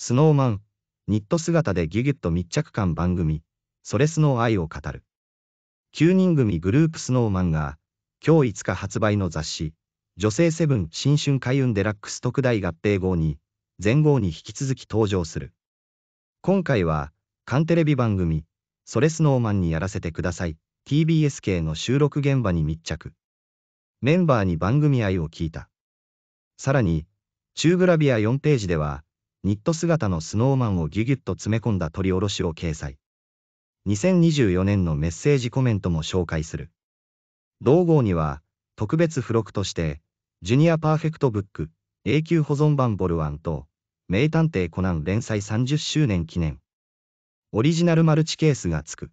スノーマン、ニット姿でギュギュッと密着感番組、それスノー愛を語る。9人組グループスノーマンが、今日5日発売の雑誌、女性セブン新春開運デラックス特大合併号に、前号に引き続き登場する。今回は、カンテレビ番組、それスノーマンにやらせてください、TBS 系の収録現場に密着。メンバーに番組愛を聞いた。さらに、中グラビア4ページでは、ニット姿のスノーマンをギュギュッと詰め込んだ取り下ろしを掲載。2024年のメッセージコメントも紹介する。同号には、特別付録として、ジュニアパーフェクトブック、永久保存版ボルワンと、名探偵コナン連載30周年記念、オリジナルマルチケースが付く。